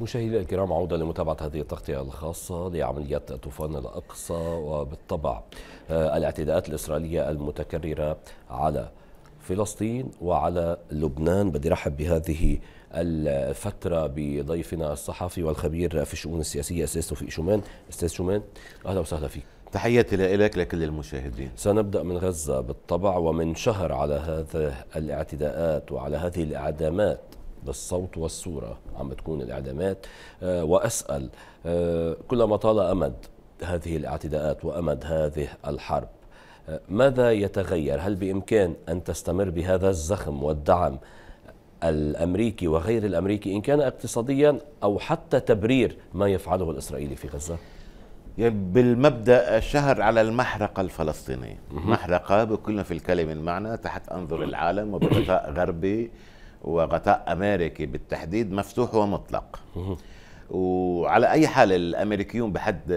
مشاهدينا الكرام عودة لمتابعة هذه التغطية الخاصة لعملية طوفان الأقصى وبالطبع آه، الاعتداءات الإسرائيلية المتكررة على فلسطين وعلى لبنان بدي رحب بهذه الفترة بضيفنا الصحفي والخبير في الشؤون السياسية أستاذ توفيق شومان أستاذ شومان أهلا وسهلا فيك تحياتي لك لكل المشاهدين سنبدأ من غزة بالطبع ومن شهر على هذه الاعتداءات وعلى هذه الإعدامات بالصوت والصورة عم بتكون الإعدامات آه، وأسأل آه، كلما طال أمد هذه الاعتداءات وأمد هذه الحرب آه، ماذا يتغير؟ هل بإمكان أن تستمر بهذا الزخم والدعم الأمريكي وغير الأمريكي إن كان اقتصاديا أو حتى تبرير ما يفعله الإسرائيلي في غزة؟ يعني بالمبدا الشهر على المحرقه الفلسطينيه محرقه بكل في الكلمه المعنى تحت انظر العالم وبغطاء غربي وغطاء أمريكي بالتحديد مفتوح ومطلق وعلى أي حال الأمريكيون بحد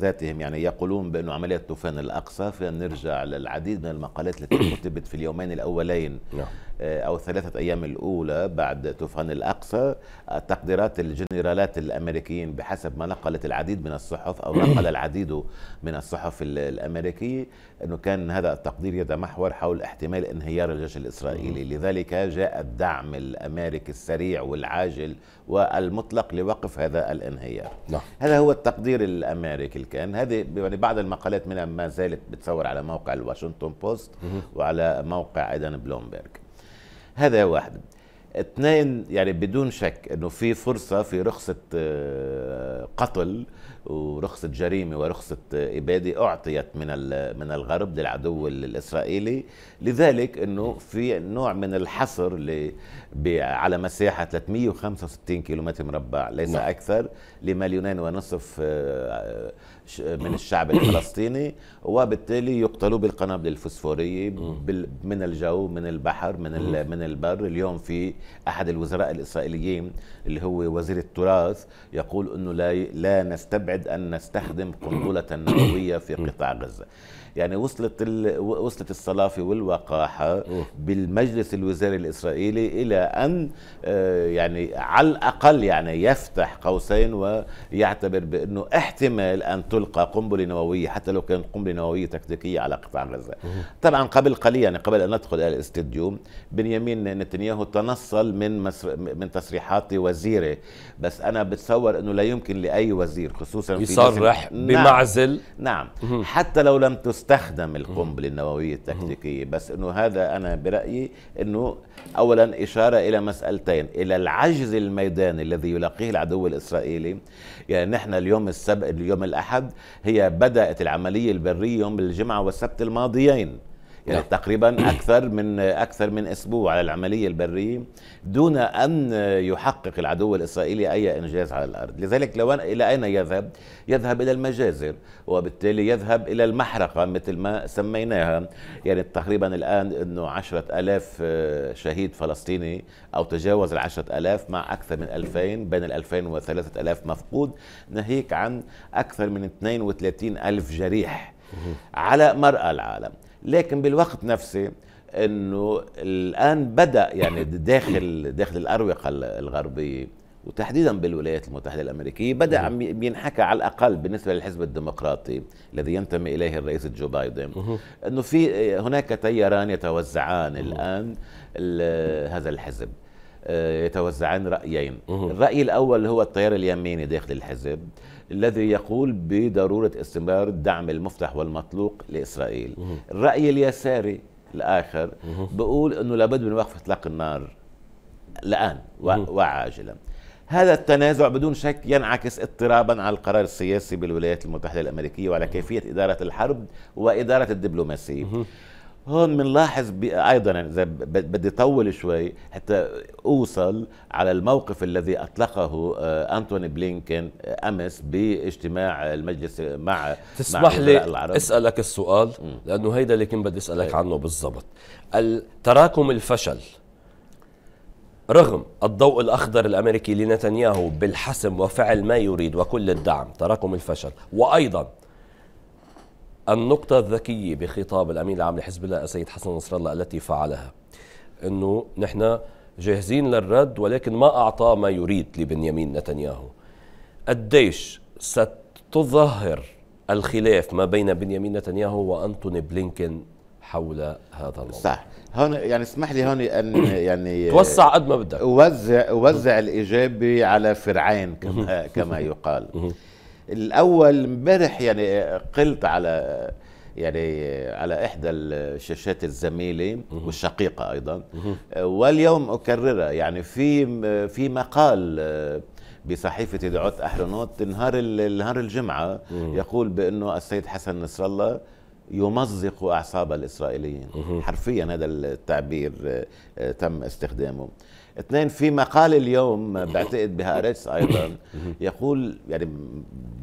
ذاتهم يعني يقولون بأنه عملية طوفان الأقصى فنرجع للعديد من المقالات التي كتبت في اليومين الأولين نعم. آه، أو ثلاثة أيام الأولى بعد طوفان الأقصى تقديرات الجنرالات الأمريكيين بحسب ما نقلت العديد من الصحف أو نقل العديد من الصحف الامريكيه أنه كان هذا التقدير يتمحور حول احتمال انهيار الجيش الإسرائيلي لذلك جاء الدعم الأمريكي السريع والعاجل والمطلق لوقف هذا الانهيار لا. نعم. هذا هو التقدير الأمريكي كان هذه يعني بعض المقالات منها ما زالت بتصور على موقع الواشنطن بوست وعلى موقع أيضا بلومبرج هذا واحد اثنين يعني بدون شك انه في فرصه في رخصه آه، قتل ورخصه جريمه ورخصه آه، اباده اعطيت من من الغرب للعدو الاسرائيلي لذلك انه في نوع من الحصر على مساحه 365 كيلومتر مربع ليس نعم. اكثر لمليونين ونصف آه، من الشعب الفلسطيني وبالتالي يقتلوا بالقنابل الفسفوريه من الجو من البحر من من البر اليوم في احد الوزراء الاسرائيليين اللي هو وزير التراث يقول انه لا لا نستبعد ان نستخدم قنبله نوويه في قطاع غزه يعني وصلت ال... وصلت الصلافه والوقاحه بالمجلس الوزاري الاسرائيلي الى ان آه، يعني على الاقل يعني يفتح قوسين ويعتبر بانه احتمال ان تلقى قنبله نوويه حتى لو كانت قنبله نوويه تكتيكيه على قطاع غزه. طبعا قبل قليل يعني قبل ان ندخل الى الاستديو بنيامين نتنياهو تنصل من مسر... من تصريحات وزيره بس انا بتصور انه لا يمكن لاي وزير خصوصا في يصرح نعم. بمعزل نعم, نعم. حتى لو لم تست تستخدم القنبله النوويه التكتيكيه بس انه هذا انا برايي انه اولا اشاره الى مسالتين الى العجز الميداني الذي يلاقيه العدو الاسرائيلي يعني نحن اليوم السبت اليوم الاحد هي بدات العمليه البريه يوم الجمعه والسبت الماضيين يعني نعم. تقريبا اكثر من اكثر من اسبوع على العمليه البريه دون ان يحقق العدو الاسرائيلي اي انجاز على الارض، لذلك لو الى اين يذهب؟ يذهب الى المجازر وبالتالي يذهب الى المحرقه مثل ما سميناها، يعني تقريبا الان انه 10000 آه، شهيد فلسطيني او تجاوز ال 10000 مع اكثر من 2000 بين ال 2000 و 3000 مفقود ناهيك عن اكثر من 32 ألف جريح على مرأى العالم لكن بالوقت نفسه انه الان بدا يعني داخل داخل الاروقه الغربيه وتحديدا بالولايات المتحده الامريكيه بدا عم ينحكى على الاقل بالنسبه للحزب الديمقراطي الذي ينتمي اليه الرئيس جو بايدن انه في هناك تياران يتوزعان الان هذا الحزب آه، يتوزعان رايين الراي الاول هو التيار اليميني داخل الحزب الذي يقول بضرورة استمرار الدعم المفتح والمطلوق لإسرائيل الرأي اليساري الآخر بقول أنه لابد من وقف إطلاق النار الآن وعاجلا هذا التنازع بدون شك ينعكس اضطرابا على القرار السياسي بالولايات المتحدة الأمريكية وعلى كيفية إدارة الحرب وإدارة الدبلوماسية هون بنلاحظ ايضا يعني اذا بدي طول شوي حتى اوصل على الموقف الذي اطلقه آه، انتوني بلينكن آه، امس باجتماع المجلس مع تسمح مع لي العرب. اسالك السؤال لانه هيدا اللي كنت بدي اسالك هي. طيب. عنه بالضبط تراكم الفشل رغم الضوء الأخضر الأمريكي لنتنياهو بالحسم وفعل ما يريد وكل الدعم تراكم الفشل وأيضا النقطة الذكية بخطاب الأمين العام لحزب الله السيد حسن نصر الله التي فعلها أنه نحن جاهزين للرد ولكن ما أعطى ما يريد لبنيامين نتنياهو قديش ستظهر الخلاف ما بين بنيامين نتنياهو وأنتوني بلينكن حول هذا الموضوع صح هون يعني اسمح لي هون ان يعني توسع قد ما بدك اوزع اوزع الاجابه على فرعين كما كما يقال الاول امبارح يعني قلت على يعني على احدى الشاشات الزميله والشقيقه ايضا واليوم اكررها يعني في في مقال بصحيفه دعوت احرنوت نهار نهار الجمعه يقول بانه السيد حسن نصر الله يمزق اعصاب الاسرائيليين حرفيا هذا التعبير آه، تم استخدامه اثنين في مقال اليوم بعتقد بهارتس ايضا يقول يعني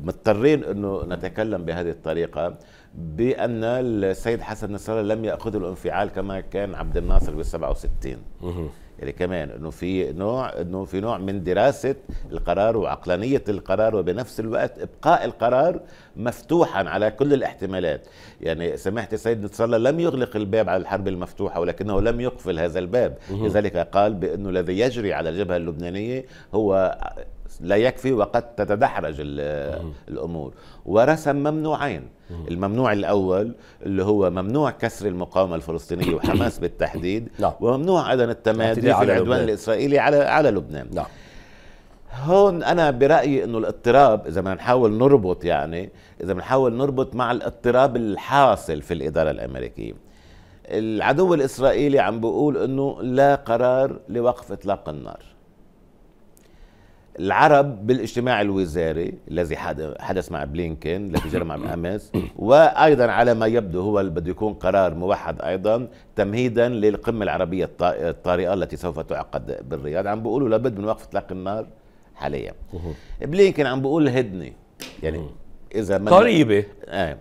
مضطرين انه نتكلم بهذه الطريقه بان السيد حسن نصر الله لم ياخذ الانفعال كما كان عبد الناصر بال 67 يعني كمان انه في نوع انه في نوع من دراسه القرار وعقلانيه القرار وبنفس الوقت ابقاء القرار مفتوحا على كل الاحتمالات يعني سماحه السيد الله لم يغلق الباب على الحرب المفتوحه ولكنه لم يقفل هذا الباب لذلك قال بانه الذي يجري على الجبهه اللبنانيه هو لا يكفي وقد تتدحرج الامور ورسم ممنوعين الممنوع الاول اللي هو ممنوع كسر المقاومه الفلسطينيه وحماس بالتحديد وممنوع ايضا التمادي في العدوان الاسرائيلي على على لبنان نعم. هون انا برايي انه الاضطراب اذا بدنا نحاول نربط يعني اذا بنحاول نربط مع الاضطراب الحاصل في الاداره الامريكيه العدو الاسرائيلي عم بيقول انه لا قرار لوقف اطلاق النار العرب بالاجتماع الوزاري الذي حدث مع بلينكن الذي جرى مع امس وايضا على ما يبدو هو بده يكون قرار موحد ايضا تمهيدا للقمه العربيه الطارئه التي سوف تعقد بالرياض عم بيقولوا لابد من وقف اطلاق النار حاليا بلينكن عم بيقول هدنه يعني اذا قريبه آه.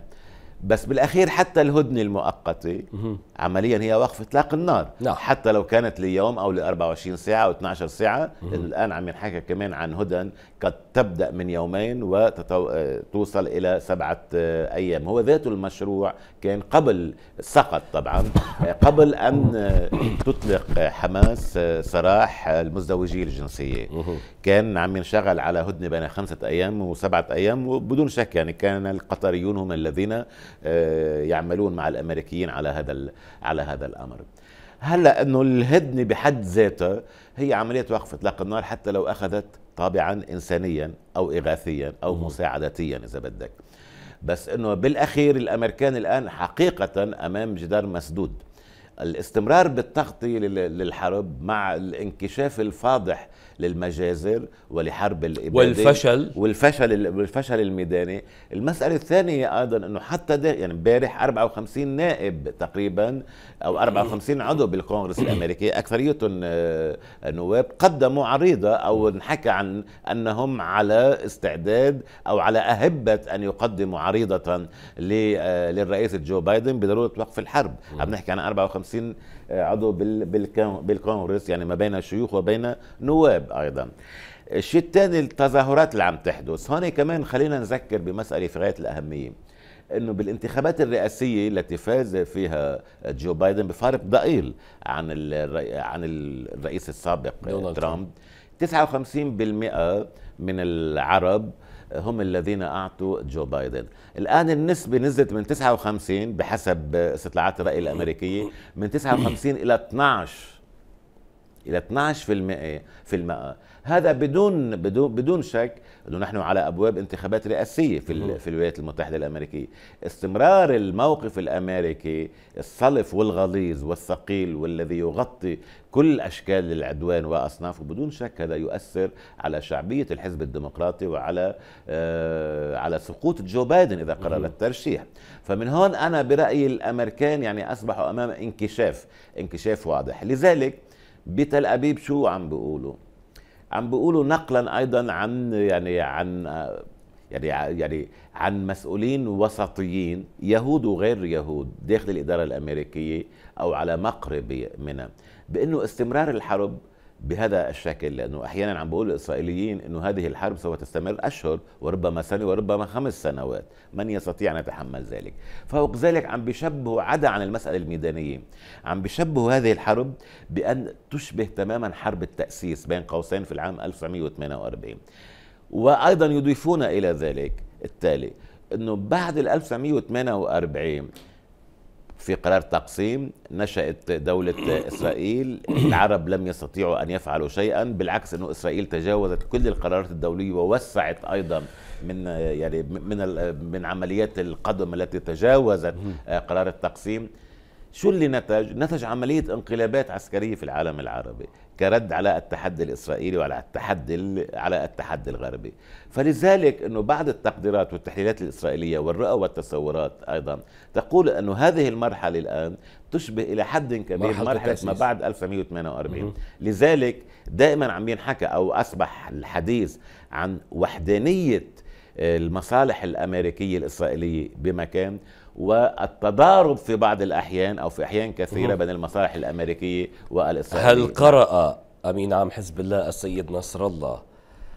بس بالاخير حتى الهدنه المؤقته عمليا هي وقف اطلاق النار نعم. حتى لو كانت ليوم او ل 24 ساعه او 12 ساعه لانه الان عم ينحكى كمان عن هدن قد تبدا من يومين وتوصل آه، الى سبعه آه، ايام هو ذاته المشروع كان قبل سقط طبعا آه، قبل ان تطلق حماس سراح المزدوجي الجنسيه كان عم ينشغل على هدنه بين خمسه ايام وسبعه ايام وبدون شك يعني كان القطريون هم الذين آه، يعملون مع الامريكيين على هذا على هذا الامر هلا انه الهدنه بحد ذاتها هي عمليه وقف اطلاق النار حتى لو اخذت طابعا انسانيا او اغاثيا او مساعدتيا اذا بدك بس انه بالاخير الامريكان الان حقيقه امام جدار مسدود الاستمرار بالتغطيه للحرب مع الانكشاف الفاضح للمجازر ولحرب الإبادة والفشل والفشل والفشل الميداني المسألة الثانية أيضا أنه حتى ده يعني امبارح 54 نائب تقريبا أو 54 عضو بالكونغرس الأمريكي أكثريتهم آه، نواب قدموا عريضة أو انحكى عن أنهم على استعداد أو على أهبة أن يقدموا عريضة آه، للرئيس جو بايدن بضرورة وقف الحرب عم نحكي عن 54 آه، عضو بالكونغرس يعني ما بين شيوخ وبين نواب ايضا الشيء الثاني التظاهرات اللي عم تحدث هون كمان خلينا نذكر بمساله في غايه الاهميه انه بالانتخابات الرئاسيه التي فاز فيها جو بايدن بفارق ضئيل عن عن الرئيس السابق ترامب 59% من العرب هم الذين أعطوا جو بايدن الآن النسبة نزلت من 59 بحسب استطلاعات الرأي الأمريكية من 59 إلى 12 إلى 12% في المئة هذا بدون بدون بدون شك انه نحن على ابواب انتخابات رئاسيه في في الولايات المتحده الامريكيه استمرار الموقف الامريكي الصلف والغليظ والثقيل والذي يغطي كل اشكال العدوان واصنافه بدون شك هذا يؤثر على شعبيه الحزب الديمقراطي وعلى آه على سقوط جو بايدن اذا قرر الترشيح فمن هون انا برايي الامريكان يعني اصبحوا امام انكشاف انكشاف واضح لذلك بتل ابيب شو عم بيقولوا عم بيقولوا نقلا ايضا عن يعني عن يعني يعني عن مسؤولين وسطيين يهود وغير يهود داخل الاداره الامريكيه او على مقرب منها بانه استمرار الحرب بهذا الشكل لانه احيانا عم بقول الاسرائيليين انه هذه الحرب سوف تستمر اشهر وربما سنه وربما خمس سنوات، من يستطيع ان يتحمل ذلك؟ فوق ذلك عم بيشبهوا عدا عن المساله الميدانيه، عم بيشبهوا هذه الحرب بان تشبه تماما حرب التاسيس بين قوسين في العام 1948. وايضا يضيفون الى ذلك التالي انه بعد ال 1948 في قرار تقسيم نشأت دولة إسرائيل العرب لم يستطيعوا أن يفعلوا شيئا بالعكس أنه إسرائيل تجاوزت كل القرارات الدولية ووسعت أيضا من يعني من من عمليات القدم التي تجاوزت قرار التقسيم شو اللي نتج؟ نتج عملية انقلابات عسكرية في العالم العربي كرد على التحدي الإسرائيلي وعلى التحدي على التحدي الغربي فلذلك أنه بعض التقديرات والتحليلات الإسرائيلية والرؤى والتصورات أيضا تقول أنه هذه المرحلة الآن تشبه إلى حد كبير مرحلة, مرحلة ما بعد 1948 لذلك دائما عم ينحكى أو أصبح الحديث عن وحدانية آه، المصالح الأمريكية الإسرائيلية بمكان والتضارب في بعض الأحيان أو في أحيان كثيرة بين المصالح الأمريكية والإسرائيلية هل قرأ أمين عام حزب الله السيد نصر الله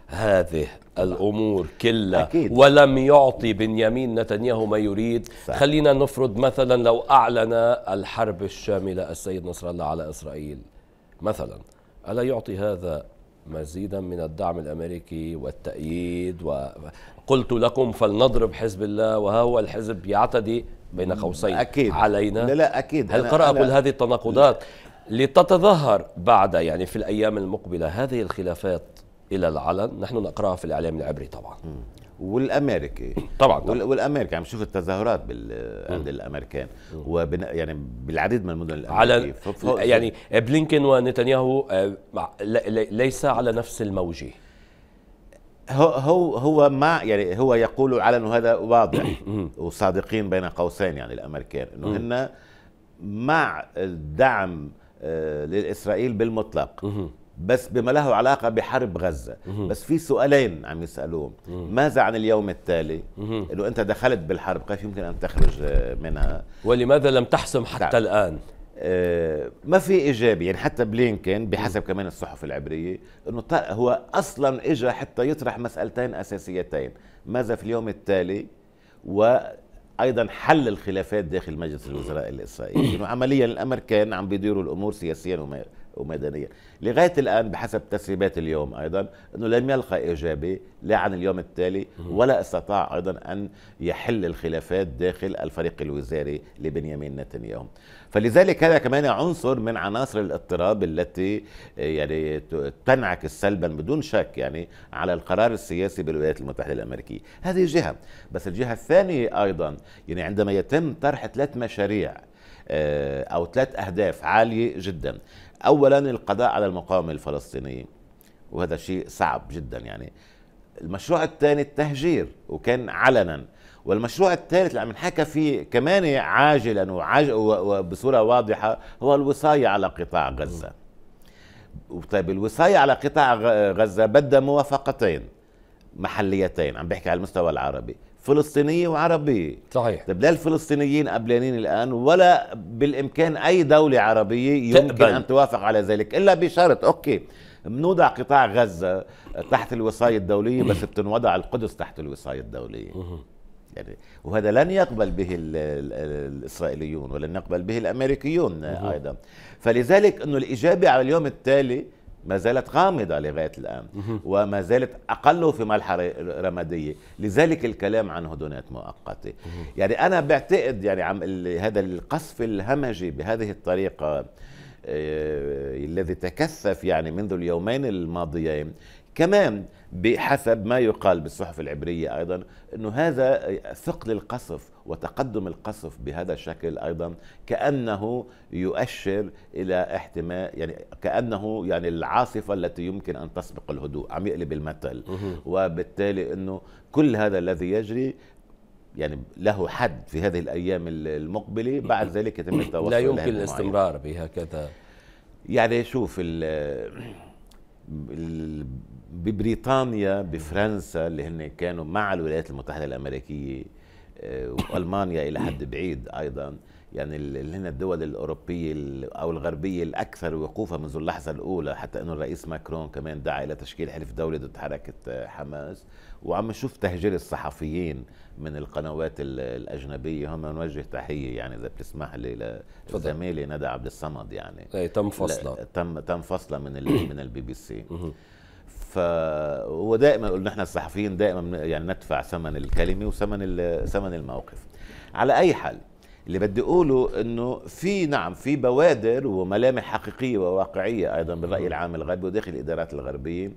هذه الامور كلها أكيد. ولم يعطي بنيامين نتنياهو ما يريد صح. خلينا نفرض مثلا لو اعلن الحرب الشامله السيد نصر الله على اسرائيل مثلا الا يعطي هذا مزيدا من الدعم الامريكي والتأييد وقلت لكم فلنضرب حزب الله وها هو الحزب يعتدي بين قوسين أكيد. علينا لا لا أكيد هل قرأ كل هذه التناقضات لا. لتتظهر بعد يعني في الأيام المقبلة هذه الخلافات الى العلن نحن نقراها في الاعلام العبري طبعا والامريكي طبعا, طبعا. والامريكي عم نشوف التظاهرات عند الامريكان وبن يعني بالعديد من المدن الامريكيه على يعني بلينكن ونتنياهو آه، ليس على نفس الموجه هو هو ما يعني هو يقول علن هذا واضح وصادقين بين قوسين يعني الامريكان انه هن مع الدعم آه، لاسرائيل بالمطلق بس بما له علاقة بحرب غزة بس في سؤالين عم يسألوهم ماذا عن اليوم التالي أنه أنت دخلت بالحرب كيف يمكن أن تخرج منها ولماذا لم تحسم نعم. حتى تعب. الآن آه ما في إيجابي يعني حتى بلينكن بحسب كمان الصحف العبرية أنه هو أصلا إجا حتى يطرح مسألتين أساسيتين ماذا في اليوم التالي و ايضا حل الخلافات داخل مجلس الوزراء الاسرائيلي انه عمليا الامريكان عم بيديروا الامور سياسيا وما ومدنية لغاية الآن بحسب تسريبات اليوم أيضا أنه لم يلقى إجابة لا عن اليوم التالي ولا استطاع أيضا أن يحل الخلافات داخل الفريق الوزاري لبنيامين نتنياهو فلذلك هذا كمان عنصر من عناصر الاضطراب التي آه، يعني تنعكس سلبا بدون شك يعني على القرار السياسي بالولايات المتحدة الأمريكية هذه جهة بس الجهة الثانية أيضا يعني عندما يتم طرح ثلاث مشاريع آه، أو ثلاث أهداف عالية جدا اولا القضاء على المقاومه الفلسطينيه وهذا شيء صعب جدا يعني المشروع الثاني التهجير وكان علنا والمشروع الثالث اللي عم نحكى فيه كمان عاجلا وعاج وبصوره واضحه هو الوصايه على قطاع غزه طيب الوصايه على قطاع غزه بدها موافقتين محليتين عم بحكي على المستوى العربي فلسطينيه وعربيه صحيح طيب لا الفلسطينيين قبلانين الان ولا بالامكان اي دوله عربيه يمكن تقبل. ان توافق على ذلك الا بشرط اوكي بنوضع قطاع غزه آه، تحت الوصايه الدوليه بس بتنوضع القدس تحت الوصايه الدوليه يعني وهذا لن يقبل به الاسرائيليون ولن يقبل به الامريكيون ايضا فلذلك انه الاجابه على اليوم التالي ما زالت غامضة لغاية الآن وما زالت أقل في مرحلة رمادية لذلك الكلام عن هدنات مؤقتة يعني أنا بعتقد يعني عم هذا القصف الهمجي بهذه الطريقة آه، الذي تكثف يعني منذ اليومين الماضيين كمان بحسب ما يقال بالصحف العبرية أيضا أنه هذا ثقل القصف وتقدم القصف بهذا الشكل أيضا كأنه يؤشر إلى احتمال يعني كأنه يعني العاصفة التي يمكن أن تسبق الهدوء عم يقلب المثل وبالتالي أنه كل هذا الذي يجري يعني له حد في هذه الأيام المقبلة بعد ذلك يتم التوصل لا يمكن الاستمرار بهكذا يعني شوف ال ببريطانيا بفرنسا اللي هن كانوا مع الولايات المتحدة الأمريكية آه، وألمانيا إلى حد بعيد أيضا يعني اللي هن الدول الأوروبية أو الغربية الأكثر وقوفا منذ اللحظة الأولى حتى أنه الرئيس ماكرون كمان دعا إلى تشكيل حلف دولي ضد حركة آه، حماس وعم نشوف تهجير الصحفيين من القنوات الأجنبية هم نوجه تحية يعني إذا بتسمح لي لزميلي ندى عبد الصمد يعني أي تم فصله تم تم فصله من من البي بي سي فهو دائما قلنا نحن الصحفيين دائما يعني ندفع ثمن الكلمه وثمن ثمن الموقف على اي حال اللي بدي اقوله انه في نعم في بوادر وملامح حقيقيه وواقعيه ايضا بالراي العام الغربي وداخل الادارات الغربيه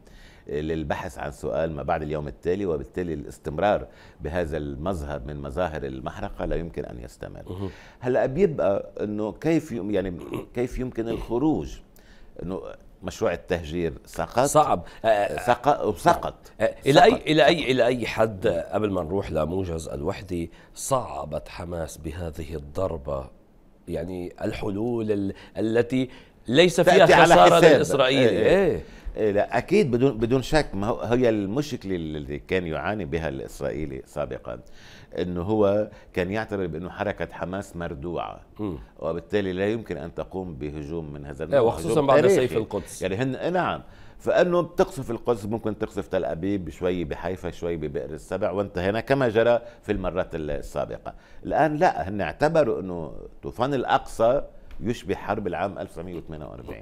للبحث عن سؤال ما بعد اليوم التالي وبالتالي الاستمرار بهذا المظهر من مظاهر المحرقه لا يمكن ان يستمر. هلا بيبقى انه كيف يعني كيف يمكن الخروج؟ انه مشروع التهجير سقط صعب أه، أه، سقط وسقط أه، الى اي الى اي الى اي حد قبل ما نروح لموجز الوحده صعبت حماس بهذه الضربه يعني الحلول التي ليس فيها خساره للاسرائيلي إيه. إيه. إيه. إيه، لا اكيد بدون بدون شك ما هو هي المشكله اللي كان يعاني بها الاسرائيلي سابقا انه هو كان يعتبر بانه حركه حماس مردوعه وبالتالي لا يمكن ان تقوم بهجوم من هذا إيه، النوع وخصوصا بعد سيف القدس يعني هن إيه، نعم فانه بتقصف القدس ممكن تقصف تل ابيب شوي بحيفا شوي ببئر السبع وانتهينا كما جرى في المرات السابقه الان لا هن اعتبروا انه طوفان الاقصى يشبه حرب العام 1948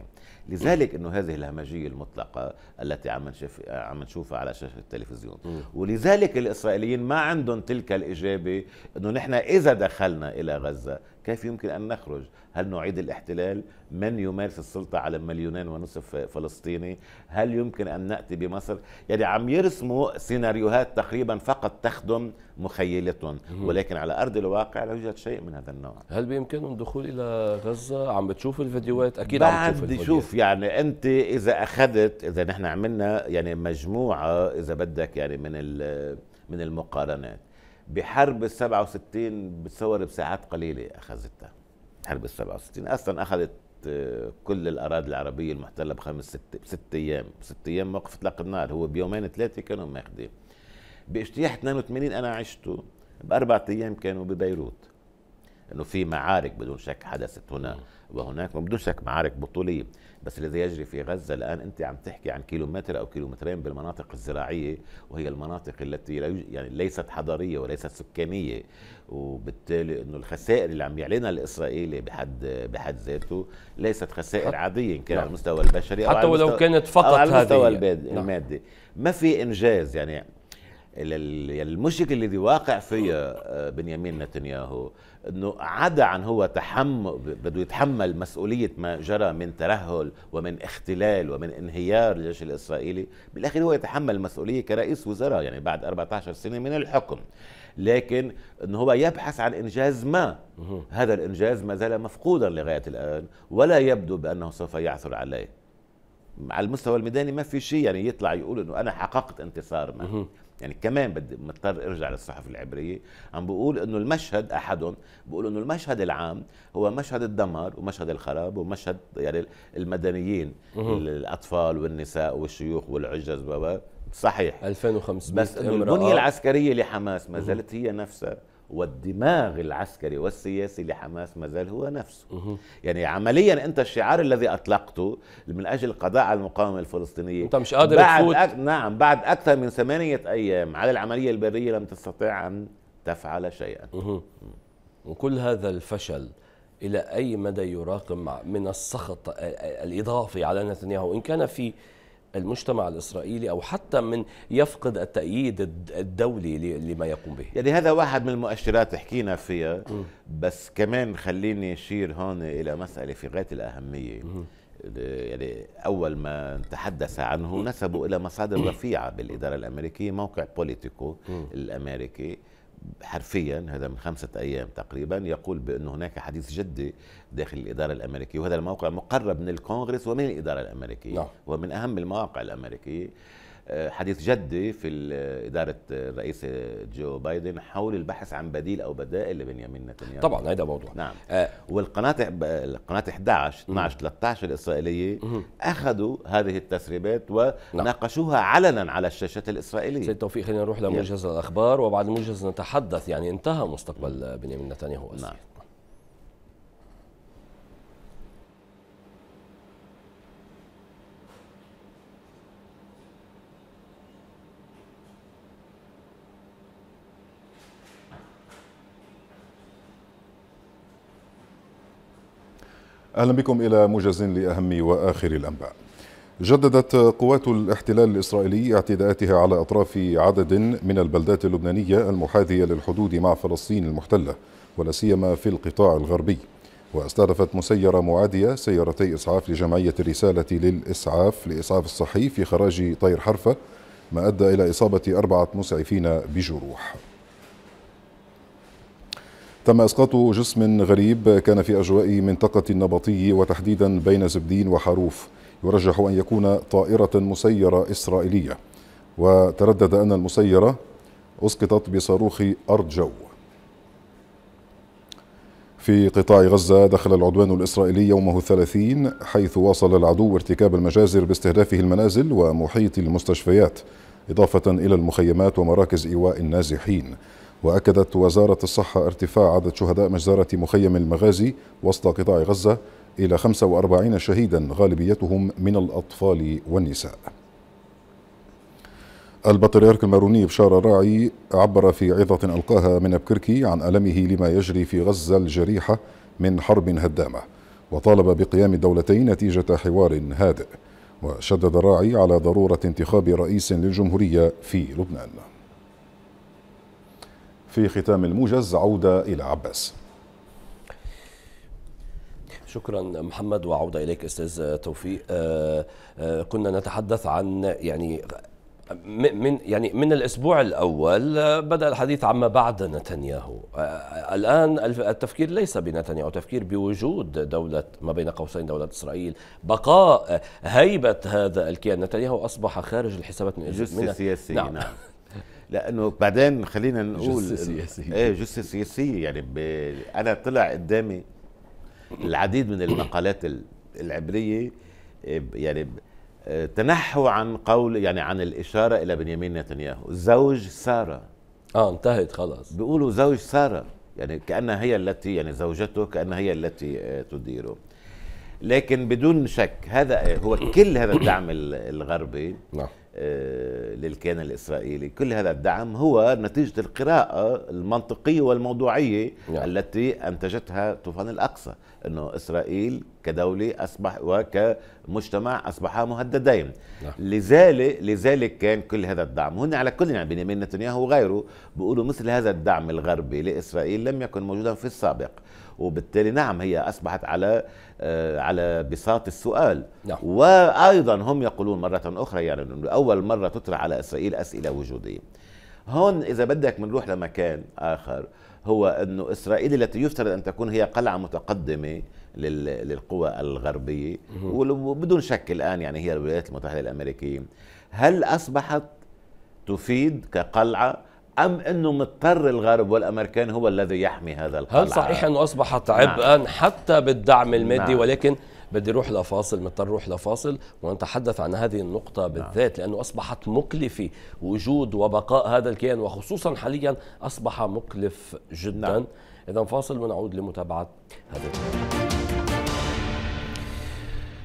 لذلك انه هذه الهمجيه المطلقه التي عم نشوف عم نشوفها على شاشه التلفزيون ولذلك الاسرائيليين ما عندهم تلك الاجابه انه نحن اذا دخلنا الى غزه كيف يمكن أن نخرج هل نعيد الاحتلال من يمارس السلطة على مليونين ونصف فلسطيني هل يمكن أن نأتي بمصر يعني عم يرسموا سيناريوهات تقريبا فقط تخدم مخيلتهم ولكن على أرض الواقع لا يوجد شيء من هذا النوع هل بإمكانهم الدخول إلى غزة عم بتشوف الفيديوهات أكيد عم بتشوف بعد شوف يعني أنت إذا أخذت إذا نحن عملنا يعني مجموعة إذا بدك يعني من من المقارنات بحرب ال 67 بتصور بساعات قليله اخذتها حرب ال 67 اصلا اخذت آه، كل الاراضي العربيه المحتله بخمس ست ست ايام ست ايام موقف اطلاق النار هو بيومين ثلاثه كانوا ماخذين باجتياح 82 انا عشته باربع ايام كانوا ببيروت انه في معارك بدون شك حدثت هنا وهناك وبدون شك معارك بطوليه بس الذي يجري في غزة الآن أنت عم تحكي عن كيلومتر أو كيلومترين بالمناطق الزراعية وهي المناطق التي يعني ليست حضرية وليست سكانية وبالتالي أنه الخسائر اللي عم يعلنها الإسرائيلي بحد بحد ذاته ليست خسائر عادية إن كان نعم. على المستوى البشري أو حتى ولو كانت فقط أو على المستوى نعم. المادي ما في إنجاز يعني, يعني المشكلة الذي واقع فيها آه، بنيامين نتنياهو انه عدا عن هو تحمل بده يتحمل مسؤوليه ما جرى من ترهل ومن اختلال ومن انهيار الجيش الاسرائيلي بالاخير هو يتحمل مسؤوليه كرئيس وزراء يعني بعد 14 سنه من الحكم لكن انه هو يبحث عن انجاز ما هذا الانجاز ما زال مفقودا لغايه الان ولا يبدو بانه سوف يعثر عليه على المستوى الميداني ما في شيء يعني يطلع يقول انه انا حققت انتصار ما يعني كمان بدي مضطر ارجع للصحف العبريه عم بقول انه المشهد احدهم بقول انه المشهد العام هو مشهد الدمار ومشهد الخراب ومشهد يعني المدنيين الاطفال والنساء والشيوخ والعجز صحيح 2500 بس انه البنيه العسكريه لحماس ما زالت هي نفسها والدماغ العسكري والسياسي لحماس ما زال هو نفسه يعني عمليا انت الشعار الذي اطلقته من اجل القضاء على المقاومه الفلسطينيه انت مش قادر بعد تفوت أك... نعم بعد اكثر من ثمانيه ايام على العمليه البريه لم تستطيع ان تفعل شيئا وكل هذا الفشل الى اي مدى يراكم من السخط الاضافي على نتنياهو ان كان في المجتمع الإسرائيلي أو حتى من يفقد التأييد الدولي لما يقوم به يعني هذا واحد من المؤشرات حكينا فيها بس كمان خليني أشير هون إلى مسألة في غاية الأهمية يعني أول ما تحدث عنه نسبوا إلى مصادر رفيعة بالإدارة الأمريكية موقع بوليتيكو الأمريكي حرفيا هذا من خمسة أيام تقريبا يقول بأن هناك حديث جدي داخل الإدارة الأمريكية وهذا الموقع مقرب من الكونغرس ومن الإدارة الأمريكية لا. نعم. ومن أهم المواقع الأمريكية آه، حديث جدي في آه، إدارة آه، الرئيس جو بايدن حول البحث عن بديل أو بدائل لبنيامين نتنياهو طبعا هذا موضوع نعم آه. والقناة قناة 11 12 13 الإسرائيلية أخذوا هذه التسريبات نعم. وناقشوها علنا على الشاشات الإسرائيلية سيد توفيق خلينا نروح لموجز الأخبار وبعد الموجز نتحدث يعني انتهى مستقبل بنيامين نتنياهو نعم أهلا بكم إلى موجز لأهم وآخر الأنباء جددت قوات الاحتلال الإسرائيلي اعتداءاتها على أطراف عدد من البلدات اللبنانية المحاذية للحدود مع فلسطين المحتلة ولا سيما في القطاع الغربي واستهدفت مسيرة معادية سيارتي إسعاف لجمعية الرسالة للإسعاف لإسعاف الصحي في خراج طير حرفة ما أدى إلى إصابة أربعة مسعفين بجروح تم إسقاط جسم غريب كان في أجواء منطقة النبطي وتحديدا بين زبدين وحروف يرجح أن يكون طائرة مسيرة إسرائيلية وتردد أن المسيرة أسقطت بصاروخ أرض جو في قطاع غزة دخل العدوان الإسرائيلي يومه الثلاثين حيث واصل العدو ارتكاب المجازر باستهدافه المنازل ومحيط المستشفيات إضافة إلى المخيمات ومراكز إيواء النازحين وأكدت وزارة الصحة ارتفاع عدد شهداء مجزرة مخيم المغازي وسط قطاع غزة إلى 45 شهيدا غالبيتهم من الأطفال والنساء البطريرك الماروني بشار الراعي عبر في عظة ألقاها من أبكركي عن ألمه لما يجري في غزة الجريحة من حرب هدامة وطالب بقيام الدولتين نتيجة حوار هادئ وشدد الراعي على ضرورة انتخاب رئيس للجمهورية في لبنان في ختام الموجز عودة إلى عباس شكرا محمد وعودة إليك أستاذ توفيق آه، آه، كنا نتحدث عن يعني من يعني من الاسبوع الاول بدا الحديث عما بعد نتنياهو آه، الان التفكير ليس بنتنياهو تفكير بوجود دوله ما بين قوسين دوله اسرائيل بقاء هيبه هذا الكيان نتنياهو اصبح خارج الحسابات من الجزء السياسي نعم, نعم. لانه بعدين خلينا نقول جثه سياسيه ايه جثه سياسيه يعني ب... انا طلع قدامي العديد من المقالات العبريه يعني تنحوا عن قول يعني عن الاشاره الى بنيامين نتنياهو زوج ساره اه انتهت خلاص بيقولوا زوج ساره يعني كانها هي التي يعني زوجته كانها هي التي آه، تديره لكن بدون شك هذا هو كل هذا الدعم الغربي نعم آه، للكيان الإسرائيلي كل هذا الدعم هو نتيجة القراءة المنطقية والموضوعية نعم. التي أنتجتها طوفان الأقصى أنه إسرائيل كدولة أصبح وكمجتمع أصبحا مهددين نعم. لذلك لذلك كان كل هذا الدعم هنا على كل يعني بنيامين نتنياهو وغيره بيقولوا مثل هذا الدعم الغربي لإسرائيل لم يكن موجودا في السابق وبالتالي نعم هي أصبحت على آه، على بساط السؤال نعم. وأيضا هم يقولون مرة أخرى يعني أنه أول مرة تطرح على إسرائيل أسئلة وجودية هون إذا بدك بنروح لمكان آخر هو أنه إسرائيل التي يفترض أن تكون هي قلعة متقدمة للقوى الغربية وبدون شك الآن يعني هي الولايات المتحدة الأمريكية هل أصبحت تفيد كقلعة أم أنه مضطر الغرب والأمريكان هو الذي يحمي هذا القلعة هل صحيح أنه أصبحت عبئا نعم. حتى بالدعم المادي نعم. ولكن بدي اروح لفاصل مضطر روح لفاصل ونتحدث عن هذه النقطه نعم. بالذات لانه اصبحت مكلفه وجود وبقاء هذا الكيان وخصوصا حاليا اصبح مكلف جدا نعم. اذا فاصل ونعود لمتابعه هذا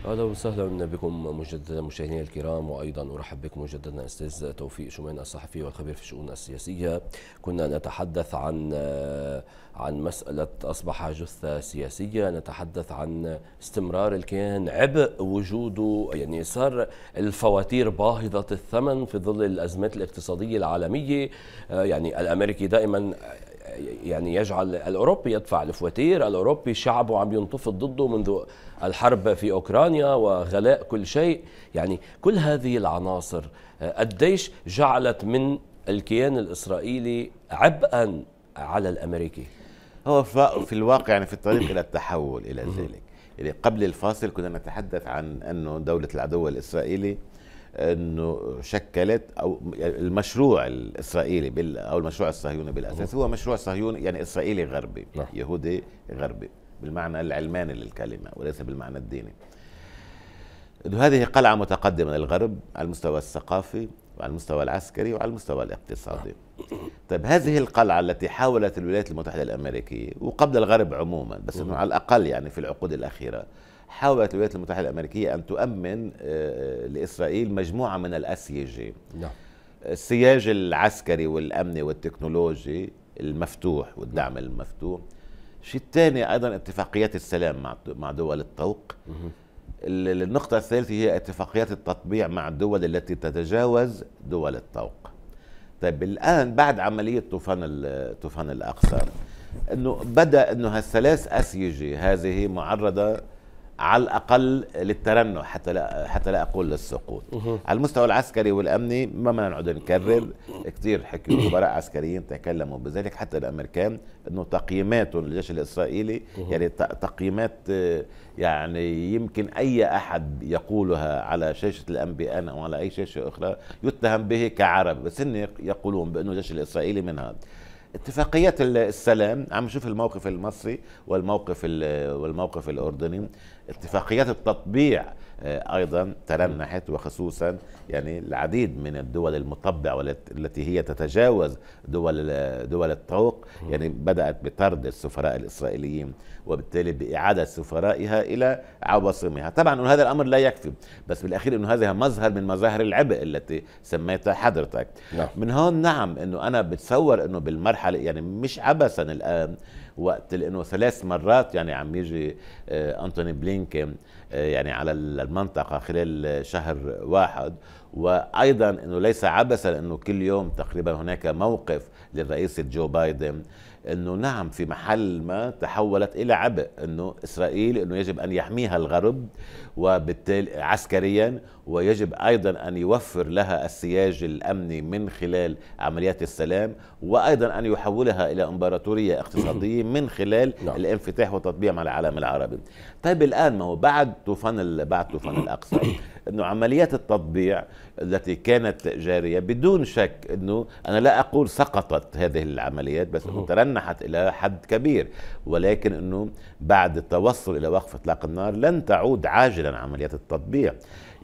اهلا وسهلا بكم مجددا مشاهدينا الكرام وايضا ارحب بكم مجددا استاذ توفيق شومان الصحفي والخبير في الشؤون السياسيه كنا نتحدث عن آه، عن مساله اصبح جثه سياسيه نتحدث عن استمرار الكيان عبء وجوده يعني صار الفواتير باهظه الثمن في ظل الازمات الاقتصاديه العالميه آه، يعني الامريكي دائما يعني يجعل الاوروبي يدفع الفواتير، الاوروبي شعبه عم ينتفض ضده منذ الحرب في اوكرانيا وغلاء كل شيء، يعني كل هذه العناصر آه، قديش جعلت من الكيان الاسرائيلي عبئا على الامريكي؟ هو في الواقع يعني في الطريق الى التحول الى ذلك. يعني قبل الفاصل كنا نتحدث عن انه دوله العدو الاسرائيلي انه شكلت او المشروع الاسرائيلي بال او المشروع الصهيوني بالاساس هو مشروع صهيوني يعني اسرائيلي غربي نعم. يهودي غربي بالمعنى العلماني للكلمه وليس بالمعنى الديني انه هذه قلعه متقدمه للغرب على المستوى الثقافي وعلى المستوى العسكري وعلى المستوى الاقتصادي نعم. طيب هذه القلعة التي حاولت الولايات المتحدة الأمريكية وقبل الغرب عموما بس أنه على الأقل يعني في العقود الأخيرة حاولت الولايات المتحدة الأمريكية أن تؤمن آه، آه، لإسرائيل مجموعة من الأسيجة نعم. السياج العسكري والأمني والتكنولوجي المفتوح والدعم نعم. المفتوح الشيء الثاني أيضا اتفاقيات السلام مع دول الطوق النقطة الثالثة هي اتفاقيات التطبيع مع الدول التي تتجاوز دول الطوق طيب الآن بعد عملية طوفان طوفان الأقصى أنه بدأ أنه هالثلاث أسيجة هذه معرضة على الاقل للترنح حتى لا حتى لا اقول للسقوط. على المستوى العسكري والامني ما نعود نكرر كثير حكيوا خبراء عسكريين تكلموا بذلك حتى الامريكان انه تقييمات للجيش الاسرائيلي يعني تقييمات يعني يمكن اي احد يقولها على شاشه بي ان او على اي شاشه اخرى يتهم به كعرب بس هن يقولون بانه الجيش الاسرائيلي من هذا. اتفاقيات السلام عم نشوف الموقف المصري والموقف والموقف الاردني اتفاقيات التطبيع آه، ايضا تلمحت وخصوصا يعني العديد من الدول المطبعه والتي هي تتجاوز دول دول الطوق يعني بدات بطرد السفراء الاسرائيليين وبالتالي باعاده سفرائها الى عواصمها، طبعا هذا الامر لا يكفي بس بالاخير انه هذا مظهر من مظاهر العبء التي سميتها حضرتك. نعم. من هون نعم انه انا بتصور انه بالمرحله يعني مش عبثا الان وقت لانه ثلاث مرات يعني عم يجي آه، انتوني بلينكن يعني على المنطقة خلال شهر واحد وأيضا أنه ليس عبثا أنه كل يوم تقريبا هناك موقف للرئيس جو بايدن انه نعم في محل ما تحولت الى عبء انه اسرائيل انه يجب ان يحميها الغرب وبالتالي عسكريا ويجب ايضا ان يوفر لها السياج الامني من خلال عمليات السلام وايضا ان يحولها الى امبراطوريه اقتصاديه من خلال نعم. الانفتاح والتطبيع مع العالم العربي. طيب الان ما هو بعد طوفان بعد طوفان الاقصى انه عمليات التطبيع التي كانت جاريه بدون شك انه انا لا اقول سقطت هذه العمليات بس انه ترنحت الى حد كبير ولكن انه بعد التوصل الى وقف اطلاق النار لن تعود عاجلا عمليات التطبيع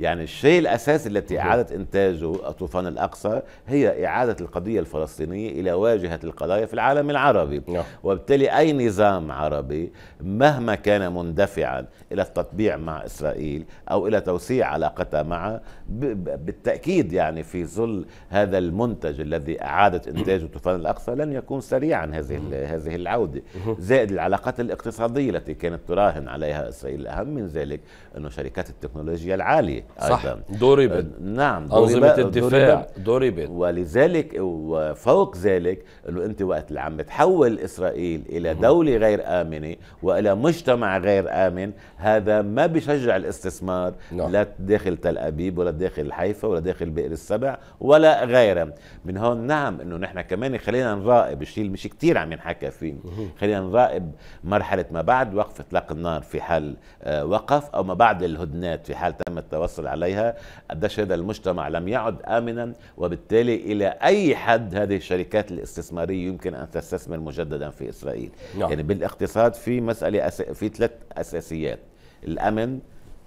يعني الشيء الأساسي التي اعادت إنتاجه طوفان الأقصى هي إعادة القضية الفلسطينية إلى واجهة القضايا في العالم العربي نعم. وبالتالي أي نظام عربي مهما كان مندفعا إلى التطبيع مع إسرائيل أو إلى توسيع علاقتها معها بالتأكيد يعني في ظل هذا المنتج الذي اعادت إنتاجه طوفان الأقصى لن يكون سريعا هذه هذه العودة زائد العلاقات الاقتصادية التي كانت تراهن عليها إسرائيل الأهم من ذلك أنه شركات التكنولوجيا العالية صح أيضا. ضربت أه، نعم أنظمة الدفاع ضربت ولذلك وفوق ذلك انه انت وقت اللي عم بتحول اسرائيل الى دوله غير امنه والى مجتمع غير امن هذا ما بيشجع الاستثمار نعم. لا داخل تل ابيب ولا داخل حيفا ولا داخل بئر السبع ولا غيرها من هون نعم انه نحن كمان خلينا نراقب الشيء اللي مش كثير عم ينحكى فيه خلينا نراقب مرحله ما بعد وقف اطلاق النار في حال آه، وقف او ما بعد الهدنات في حال تم التوسع يحصل عليها قديش هذا المجتمع لم يعد امنا وبالتالي الى اي حد هذه الشركات الاستثماريه يمكن ان تستثمر مجددا في اسرائيل نعم. يعني بالاقتصاد في مساله أس... في ثلاث اساسيات الامن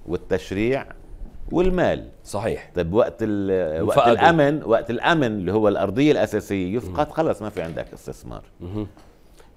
والتشريع والمال صحيح طيب وقت وقت الامن وقت الامن اللي هو الارضيه الاساسيه يفقد خلص ما في عندك استثمار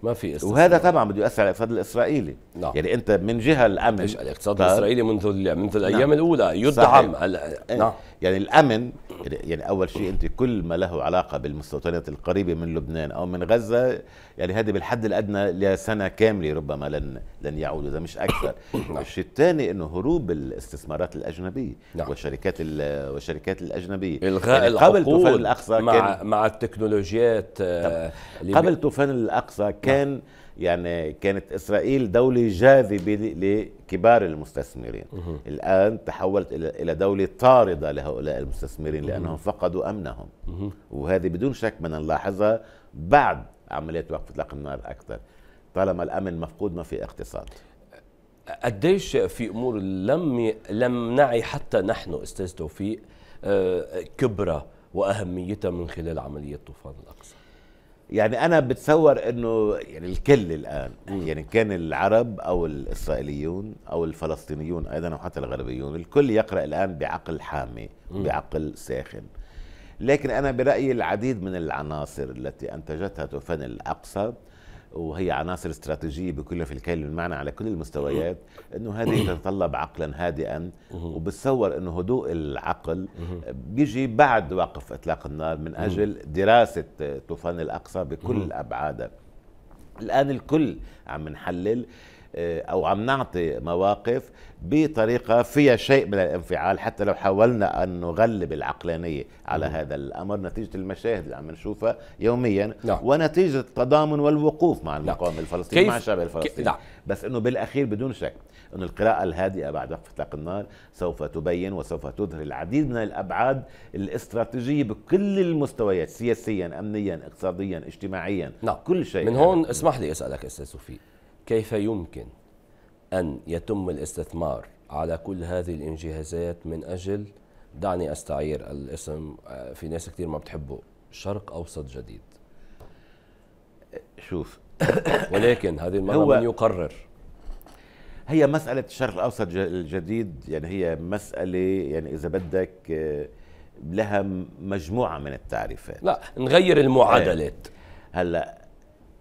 ما في استثمار. وهذا طبعا بده ياثر على الاقتصاد الاسرائيلي نعم. يعني انت من جهه الامن الاقتصاد الاسرائيلي منذ منذ نعم. الايام نعم. الاولى يدعم إيه. على... نعم. يعني الامن يعني-, يعني اول شيء انت كل ما له علاقه بالمستوطنات القريبه من لبنان او من غزه يعني هذا بالحد الادنى لسنه كامله ربما لن لن يعود اذا مش اكثر نعم. الشيء الثاني انه هروب الاستثمارات الاجنبيه نعم. والشركات والشركات الاجنبيه يعني الغاء يعني قبل طوفان الاقصى مع كان مع التكنولوجيات آه، نعم. قبل طوفان الاقصى كان كان يعني كانت اسرائيل دوله جاذبه لكبار المستثمرين مه. الان تحولت الى دوله طارده لهؤلاء المستثمرين لانهم مه. فقدوا امنهم مه. وهذه بدون شك بدنا نلاحظها بعد عمليه وقف اطلاق النار اكثر طالما الامن مفقود ما في اقتصاد قديش في امور لم لم نعي حتى نحن استاذ توفيق آه، كبرى واهميتها من خلال عمليه طوفان الاقصى يعني انا بتصور انه يعني الكل الان يعني كان العرب او الاسرائيليون او الفلسطينيون ايضا او حتى الغربيون الكل يقرا الان بعقل حامي بعقل ساخن لكن انا برايي العديد من العناصر التي انتجتها تفن الاقصى وهي عناصر استراتيجيه بكل في الكلمه المعنى على كل المستويات انه هذه تتطلب عقلا هادئا وبتصور انه هدوء العقل بيجي بعد وقف اطلاق النار من اجل دراسه طوفان الاقصى بكل ابعاده الان الكل عم نحلل آه، او عم نعطي مواقف بطريقه فيها شيء من الانفعال حتى لو حاولنا ان نغلب العقلانيه على هذا الامر نتيجه المشاهد اللي عم نشوفها يوميا نعم. ونتيجه التضامن والوقوف مع نعم. المقاومه الفلسطينيه مع الشعب الفلسطيني نعم. بس انه بالاخير بدون شك أن القراءة الهادئة بعد وقف اطلاق النار سوف تبين وسوف تظهر العديد من الأبعاد الاستراتيجية بكل المستويات سياسيا أمنيا اقتصاديا اجتماعيا نعم. كل شيء من هون اسمح لي أسألك أستاذ سوفي كيف يمكن أن يتم الاستثمار على كل هذه الانجازات من أجل دعني أستعير الاسم آه، في ناس كثير ما بتحبه شرق أوسط جديد شوف ولكن هذه المرة من يقرر هي مسألة الشرق الأوسط الجديد يعني هي مسألة يعني إذا بدك آه، لها مجموعة من التعريفات لا نغير المعادلات إيه. هلا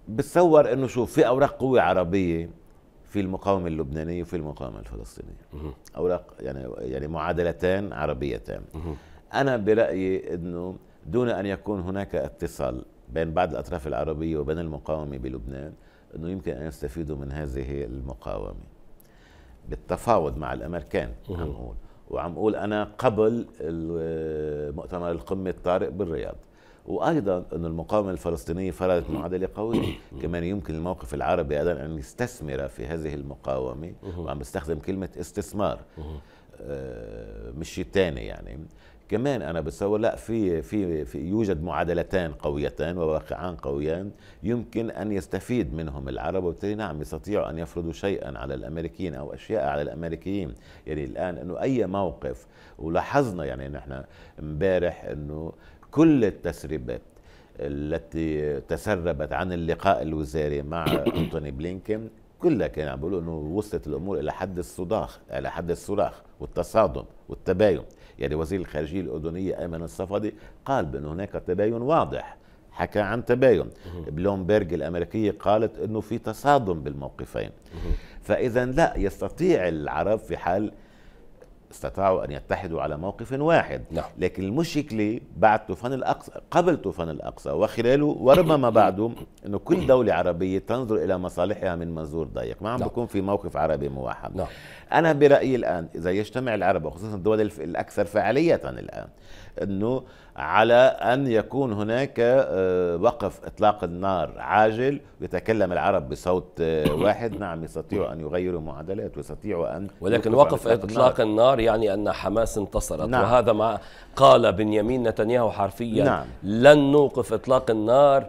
بتصور انه شوف في اوراق قوه عربيه في المقاومه اللبنانيه وفي المقاومه الفلسطينيه اوراق يعني يعني معادلتان عربيتان انا برايي انه دون ان يكون هناك اتصال بين بعض الاطراف العربيه وبين المقاومه بلبنان انه يمكن ان يستفيدوا من هذه المقاومه بالتفاوض مع الامريكان عم اقول وعم اقول انا قبل مؤتمر القمه الطارئ بالرياض وايضا ان المقاومه الفلسطينيه فرضت معادله قويه كمان يمكن الموقف العربي ايضا ان يستثمر في هذه المقاومه وعم بستخدم كلمه استثمار آه، مش شيء ثاني يعني كمان انا بتصور لا في في في يوجد معادلتان قويتان وواقعان قويان يمكن ان يستفيد منهم العرب وبالتالي نعم يستطيعوا ان يفرضوا شيئا على الامريكيين او اشياء على الامريكيين يعني الان انه اي موقف ولاحظنا يعني نحن امبارح انه كل التسريبات التي تسربت عن اللقاء الوزاري مع انتوني بلينكن كلها كان عم بيقولوا انه وصلت الامور الى حد الصداخ الى حد الصراخ والتصادم والتباين يعني وزير الخارجيه الاردنيه ايمن الصفدي قال بانه هناك تباين واضح حكى عن تباين بلومبرج الامريكيه قالت انه في تصادم بالموقفين فاذا لا يستطيع العرب في حال استطاعوا أن يتحدوا على موقف واحد نعم. لكن المشكلة بعد طوفان الأقصى قبل طوفان الأقصى وخلاله وربما بعده أنه كل دولة عربية تنظر إلى مصالحها من منظور ضيق ما عم نعم. بكون في موقف عربي موحد نعم. أنا برأيي الآن إذا يجتمع العرب وخصوصا الدول الأكثر فعالية الآن أنه على أن يكون هناك آه، وقف إطلاق النار عاجل يتكلم العرب بصوت آه، واحد نعم يستطيعوا أن يغيروا معادلات ويستطيعوا أن ولكن وقف إطلاق, إطلاق النار. النار يعني أن حماس انتصرت نعم. وهذا ما قال بنيامين نتنياهو حرفيا نعم. لن نوقف إطلاق النار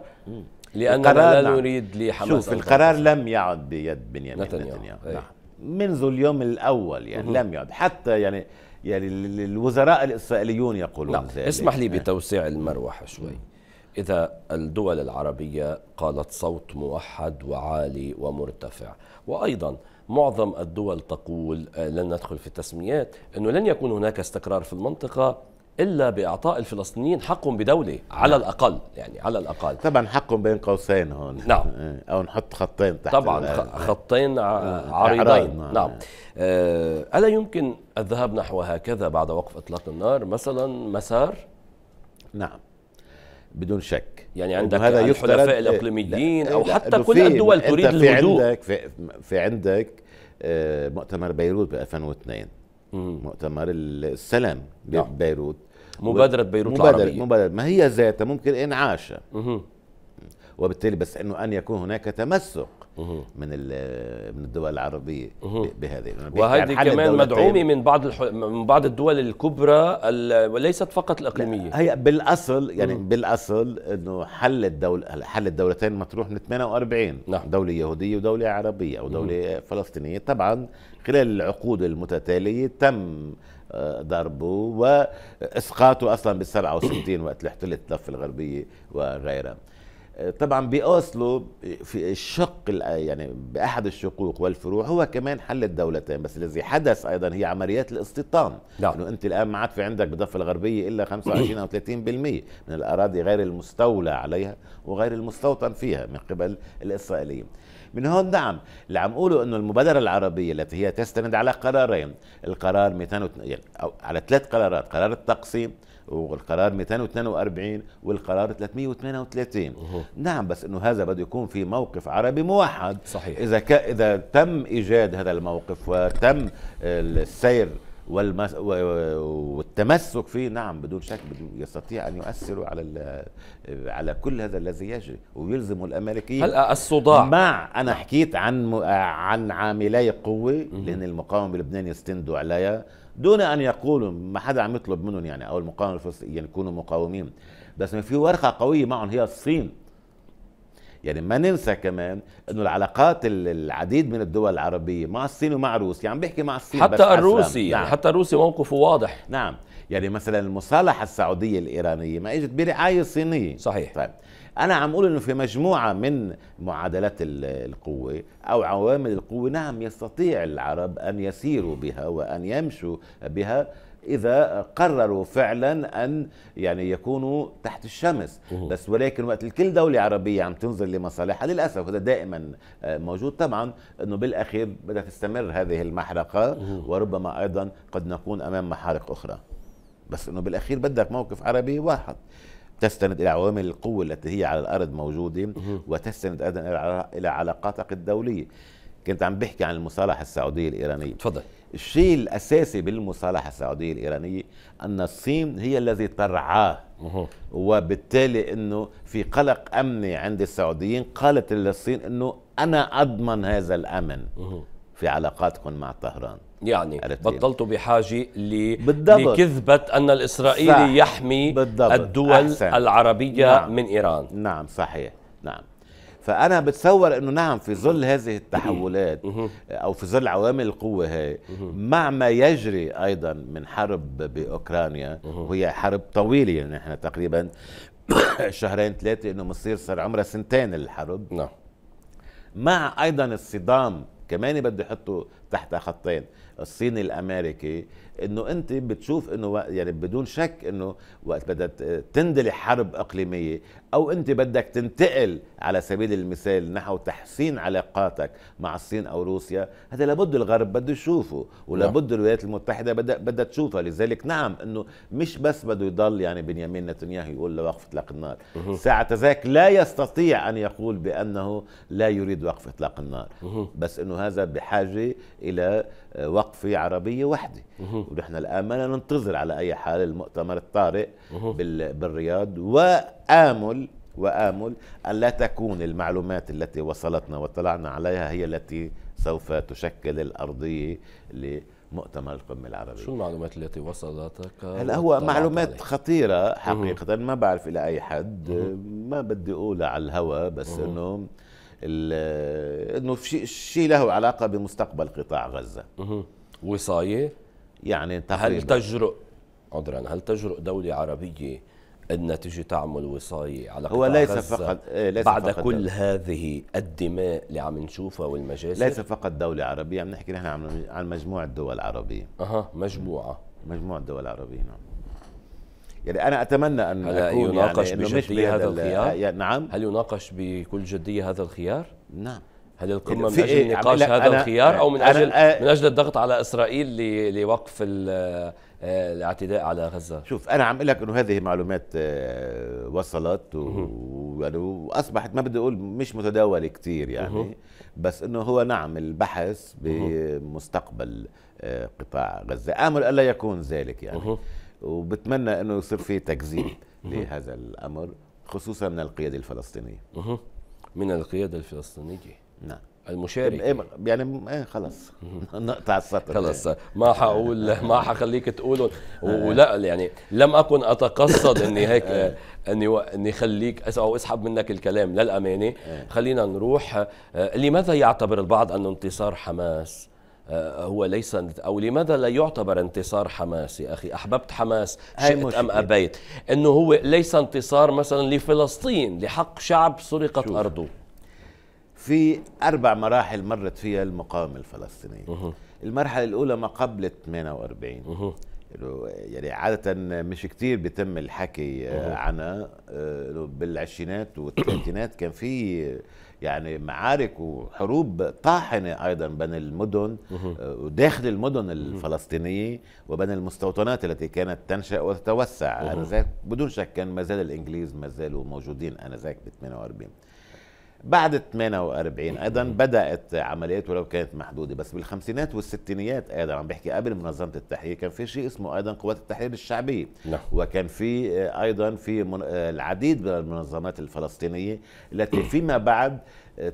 لأننا لا نعم. نريد لحماس شوف القرار لم يعد بيد بنيامين نتنياهو, نتنياهو. إيه. نعم. منذ اليوم الأول يعني لم يعد حتى يعني يعني الوزراء الإسرائيليون يقولون لا. ذلك اسمح لي نعم. بتوسيع المروحة شوي إذا الدول العربية قالت صوت موحد وعالي ومرتفع وأيضا معظم الدول تقول آه، لن ندخل في التسميات أنه لن يكون هناك استقرار في المنطقة الا باعطاء الفلسطينيين حقهم بدوله على نعم. الاقل يعني على الاقل طبعا حقهم بين قوسين هون نعم إيه، او نحط خطين تحت طبعا إيه. خطين إيه، عريضين نعم, نعم. آه الا يمكن الذهاب نحو هكذا بعد وقف اطلاق النار مثلا مسار نعم بدون شك يعني عندك هذا الحلفاء الاقليميين او حتى كل الدول تريد الهدوء في عندك في آه، عندك مؤتمر بيروت ب 2002 مؤتمر السلام ببيروت نعم. مبادرة بيروت مبادرة العربية مبادرة ما هي ذاتها ممكن انعاشها وبالتالي بس انه ان يكون هناك تمسك من من الدول العربيه بهذه وهذه يعني كمان مدعومه من بعض الح... من بعض الدول الكبرى وليست فقط الاقليميه هي بالاصل يعني مه. بالاصل انه حل الدول حل الدولتين مطروح من 48 نعم. دوله يهوديه ودوله عربيه او دوله مه. فلسطينيه طبعا خلال العقود المتتاليه تم آه، ضربه واسقاطه اصلا بال 67 وقت اللي احتلت الضفه الغربيه وغيرها طبعا باوسلو في الشق يعني باحد الشقوق والفروع هو كمان حل الدولتين بس الذي حدث ايضا هي عمليات الاستيطان نعم. انه يعني انت الان ما عاد في عندك بالضفه الغربيه الا 25 او 30% من الاراضي غير المستولى عليها وغير المستوطن فيها من قبل الاسرائيليين من هون نعم اللي عم اقوله انه المبادره العربيه التي هي تستند على قرارين القرار 200 يعني أو على ثلاث قرارات قرار التقسيم والقرار 242 والقرار 338 أوه. نعم بس انه هذا بده يكون في موقف عربي موحد صحيح اذا ك... اذا تم ايجاد هذا الموقف وتم السير والمس... والتمسك فيه نعم بدون شك بدون يستطيع ان يؤثر على ال... على كل هذا الذي يجري ويلزم الامريكيين هل الصداع مع انا حكيت عن م... عن عاملاي قوه لان المقاومه اللبنانيه يستندوا عليها دون ان يقولوا ما حدا عم يطلب منهم يعني او المقاومه الفلسطينيه يعني يكونوا مقاومين بس ما في ورقه قويه معهم هي الصين يعني ما ننسى كمان انه العلاقات العديد من الدول العربيه مع الصين ومع روسيا عم بحكي مع الصين حتى الروسي يعني نعم. حتى الروسي موقفه واضح نعم يعني مثلا المصالحه السعوديه الايرانيه ما اجت برعايه صينيه صحيح طيب انا عم اقول انه في مجموعه من معادلات القوه او عوامل القوه نعم يستطيع العرب ان يسيروا بها وان يمشوا بها اذا قرروا فعلا ان يعني يكونوا تحت الشمس بس ولكن وقت الكل دوله عربيه عم تنظر لمصالحها للاسف وهذا دائما آه، موجود طبعا انه بالاخير بدها تستمر هذه المحرقه وربما ايضا قد نكون امام محارق اخرى بس انه بالاخير بدك موقف عربي واحد تستند الى عوامل القوه التي هي على الارض موجوده وتستند ايضا الى علاقاتك الدوليه كنت عم بحكي عن المصالحة السعودية الإيرانية تفضل الشيء الأساسي بالمصالحة السعودية الإيرانية أن الصين هي الذي ترعاه أوه. وبالتالي أنه في قلق أمني عند السعوديين قالت للصين أنه أنا أضمن هذا الأمن أوه. في علاقاتكم مع طهران يعني بطلتوا بحاجة ل... لكذبة أن الإسرائيلي صح. يحمي بالضبط. الدول أحسن. العربية نعم. من إيران نعم صحيح نعم فانا بتصور انه نعم في ظل هذه التحولات او في ظل عوامل القوه هاي مع ما يجري ايضا من حرب باوكرانيا وهي حرب طويله يعني احنا تقريبا شهرين ثلاثه انه مصير صار عمرها سنتين الحرب نعم مع ايضا الصدام كمان بده يحطوا تحت خطين الصيني الامريكي انه انت بتشوف انه يعني بدون شك انه وقت بدها تندلع حرب اقليميه او انت بدك تنتقل على سبيل المثال نحو تحسين علاقاتك مع الصين او روسيا هذا لابد الغرب بده يشوفه ولابد نعم. الولايات المتحده بدها بدها تشوفها لذلك نعم انه مش بس بده يضل يعني بنيامين نتنياهو يقول لوقف اطلاق النار ساعة ذاك لا يستطيع ان يقول بانه لا يريد وقف اطلاق النار بس انه هذا بحاجه الى آه، وقفه عربيه وحده ونحن الان ما ننتظر على اي حال المؤتمر الطارئ بالرياض وامل وامل ان لا تكون المعلومات التي وصلتنا واطلعنا عليها هي التي سوف تشكل الارضيه مؤتمر القمة العربية شو المعلومات التي وصلتك؟ هلا هو معلومات عليك. خطيرة حقيقة ما بعرف إلى أي حد ما بدي أقولها على الهوى بس إنه إنه شيء له علاقة بمستقبل قطاع غزة وصاية؟ يعني تقريبا هل تجرؤ عذرا هل تجرؤ دولة عربية أن تجي تعمل وصاية على هو ليس غزة فقط إيه، ليس بعد فقط كل دولة. هذه الدماء اللي عم نشوفها والمجازر ليس فقط دولة عربية عم نحكي نحن عن مجموعة دول عربية أها مجموعة مجموعة دول عربية نعم يعني انا اتمنى ان هل يعني يناقش يعني بجديه هذا الخيار؟ نعم هل يناقش بكل جديه هذا الخيار؟ نعم هل القمه يعني من اجل إيه؟ نقاش هذا الخيار او من اجل أنا من اجل الضغط على اسرائيل لوقف آه، الاعتداء على غزه شوف انا عم اقول لك انه هذه معلومات آه، وصلت ويعني واصبحت ما بدي اقول مش متداوله كثير يعني بس انه هو نعم البحث بمستقبل آه، قطاع غزه امل الا يكون ذلك يعني وبتمنى انه يصير في تكذيب لهذا الامر خصوصا من القياده الفلسطينيه من القياده الفلسطينيه نعم المشارك إيه، إيه، يعني ايه خلاص نقطع السطر خلاص ما حقول ما حخليك تقولهم آه. ولا يعني لم اكن اتقصد اني هيك آه. اني اني خليك او اسحب منك الكلام للامانه آه. خلينا نروح لماذا يعتبر البعض ان انتصار حماس هو ليس او لماذا لا يعتبر انتصار حماس يا اخي احببت حماس شئت ام ابيت انه هو ليس انتصار مثلا لفلسطين لحق شعب سرقت ارضه في أربع مراحل مرت فيها المقاومة الفلسطينية المرحلة الأولى ما قبل 48 يعني عادة مش كتير بيتم الحكي آه، عنها آه، بالعشرينات والثلاثينات كان في يعني معارك وحروب طاحنة أيضا بين المدن آه، وداخل المدن الفلسطينية وبين المستوطنات التي كانت تنشأ وتتوسع أنذاك بدون شك كان ما زال الإنجليز ما زالوا موجودين أنذاك ب 48 بعد 48 ايضا بدات عمليات ولو كانت محدوده بس بالخمسينات والستينيات ايضا عم بحكي قبل منظمه التحرير كان في شيء اسمه ايضا قوات التحرير الشعبيه نعم. وكان في ايضا في العديد من المنظمات الفلسطينيه التي فيما بعد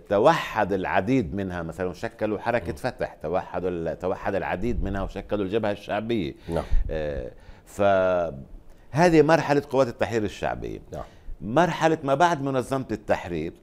توحد العديد منها مثلا شكلوا حركه نعم. فتح توحدوا توحد العديد منها وشكلوا الجبهه الشعبيه نعم. آه، فهذه مرحله قوات التحرير الشعبيه نعم. مرحله ما بعد منظمه التحرير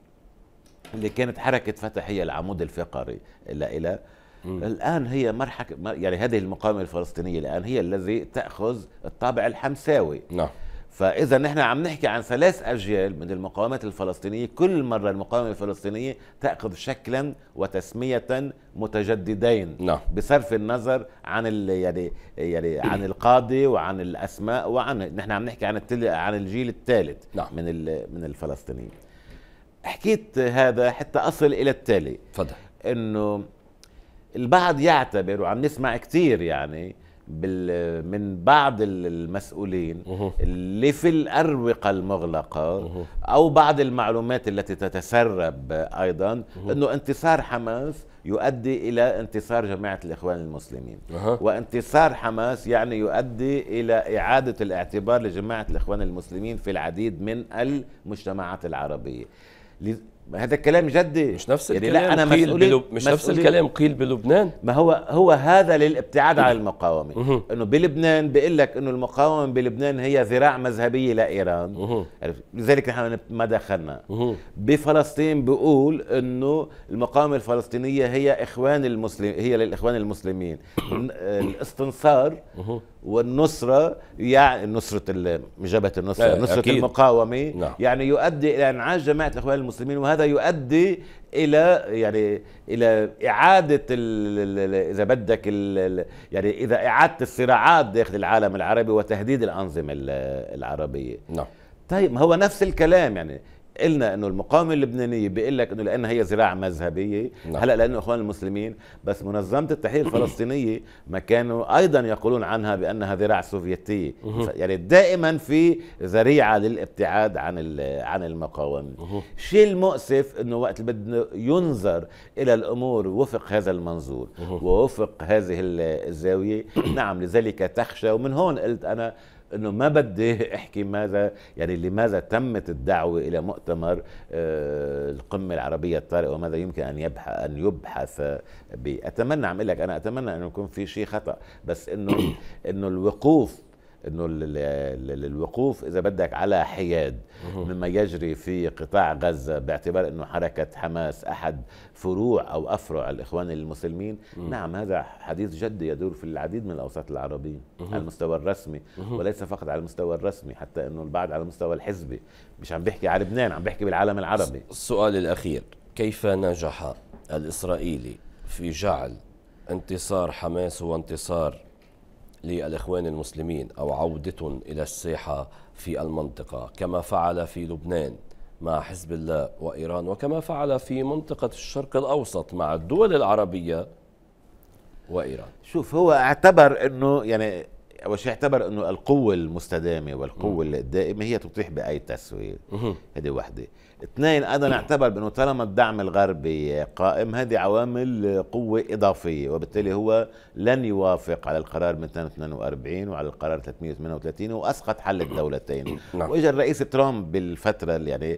اللي كانت حركة فتح هي العمود الفقري لا إلى الآن هي مرحك يعني هذه المقاومة الفلسطينية الآن هي الذي تأخذ الطابع الحمساوي نعم فإذا نحن عم نحكي عن ثلاث أجيال من المقاومات الفلسطينية كل مرة المقاومة الفلسطينية تأخذ شكلا وتسمية متجددين نعم. بصرف النظر عن يعني يعني عن القاضي وعن الأسماء وعن نحن عم نحكي عن عن الجيل الثالث نعم. من من الفلسطينيين حكيت هذا حتى أصل إلى التالي تفضل أنه البعض يعتبر وعم نسمع كثير يعني بال من بعض المسؤولين اللي في الأروقة المغلقة أو بعض المعلومات التي تتسرب أيضا أنه انتصار حماس يؤدي إلى انتصار جماعة الإخوان المسلمين أه. وانتصار حماس يعني يؤدي إلى إعادة الاعتبار لجماعة الإخوان المسلمين في العديد من المجتمعات العربية هذا الكلام جدي مش نفس يعني الكلام لا أنا قيل بلب... مش نفس الكلام قيل بلبنان ما هو هو هذا للابتعاد عن المقاومه مه. انه بلبنان بيقول لك انه المقاومه بلبنان هي ذراع مذهبيه لايران لذلك نحن ما دخلنا مه. بفلسطين بيقول انه المقاومه الفلسطينيه هي اخوان المسلم هي للاخوان المسلمين آه، الاستنصار والنصرة يعني نصرة جبهة النصرة أه نصرة أكيد. المقاومة نعم. يعني يؤدي إلى إنعاش جماعة الإخوان المسلمين وهذا يؤدي إلى يعني إلى إعادة إذا بدك يعني إذا إعادة الصراعات داخل العالم العربي وتهديد الأنظمة العربية نعم طيب هو نفس الكلام يعني قلنا انه المقاومه اللبنانيه بيقول لك انه لان هي زراعه مذهبيه نعم. هلا لانه اخوان المسلمين بس منظمه التحرير الفلسطينيه ما كانوا ايضا يقولون عنها بانها ذراع سوفيتيه يعني دائما في ذريعه للابتعاد عن عن المقاومه الشيء المؤسف انه وقت بده ينظر الى الامور وفق هذا المنظور ووفق هذه الزاويه نعم لذلك تخشى ومن هون قلت انا انه ما بدي احكي ماذا يعني لماذا تمت الدعوه الى مؤتمر آه، القمه العربيه الطارئه وماذا يمكن ان يبحث ان يبحث به اتمنى عم لك انا اتمنى انه يكون في شيء خطا بس انه انه الوقوف انه الوقوف اذا بدك على حياد مما يجري في قطاع غزه باعتبار انه حركه حماس احد فروع او افرع الاخوان المسلمين نعم هذا حديث جدي يدور في العديد من الاوساط العربيه على المستوى الرسمي وليس فقط على المستوى الرسمي حتى انه البعض على المستوى الحزبي مش عم بحكي على لبنان عم بحكي بالعالم العربي السؤال الاخير كيف نجح الاسرائيلي في جعل انتصار حماس هو انتصار للإخوان المسلمين أو عودتهم إلى الساحة في المنطقة كما فعل في لبنان مع حزب الله وإيران وكما فعل في منطقة الشرق الأوسط مع الدول العربية وإيران شوف هو اعتبر أنه يعني اول شيء اعتبر انه القوه المستدامه والقوه الدائمه هي تطيح باي تسويه هذه واحده اثنين ايضا اعتبر بانه طالما الدعم الغربي قائم هذه عوامل قوه اضافيه وبالتالي هو لن يوافق على القرار 242 وعلى القرار 338 واسقط حل الدولتين نعم. واجى الرئيس ترامب بالفتره اللي يعني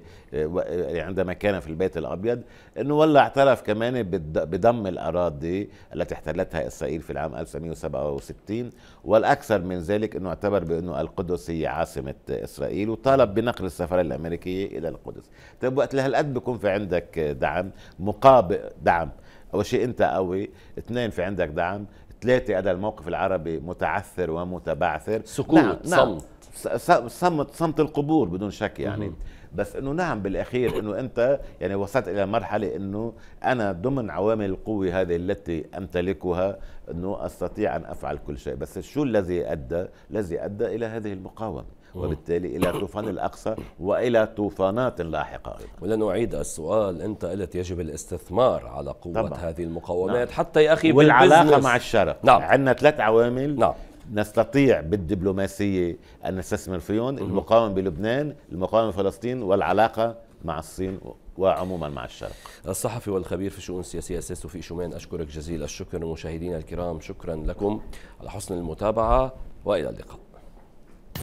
عندما كان في البيت الابيض انه والله اعترف كمان بضم الاراضي التي احتلتها اسرائيل في العام 1967 والاكثر من ذلك انه اعتبر بانه القدس هي عاصمه اسرائيل وطالب بنقل السفاره الامريكيه الى القدس طيب وقت لهالقد بكون في عندك دعم مقابل دعم اول شيء انت قوي اثنين في عندك دعم ثلاثة هذا الموقف العربي متعثر ومتبعثر سكوت نعم. صمت نعم. صمت صمت القبور بدون شك يعني بس انه نعم بالاخير انه انت يعني وصلت الى مرحله انه انا ضمن عوامل القوه هذه التي امتلكها انه استطيع ان افعل كل شيء بس شو الذي ادى الذي ادى الى هذه المقاومه وبالتالي إلى طوفان الأقصى وإلى طوفانات لاحقة ولنعيد السؤال أنت قلت يجب الاستثمار على قوة طبعا. هذه المقاومات نعم. حتى يا أخي والعلاقة مع الشرق نعم. عندنا ثلاث عوامل نعم. نستطيع بالدبلوماسية أن نستثمر فيهم المقاومة بلبنان المقاومة بفلسطين والعلاقة مع الصين وعموما مع الشرق الصحفي والخبير في الشؤون السياسية أساس في شومان أشكرك جزيل الشكر مشاهدينا الكرام شكرا لكم على حسن المتابعة وإلى اللقاء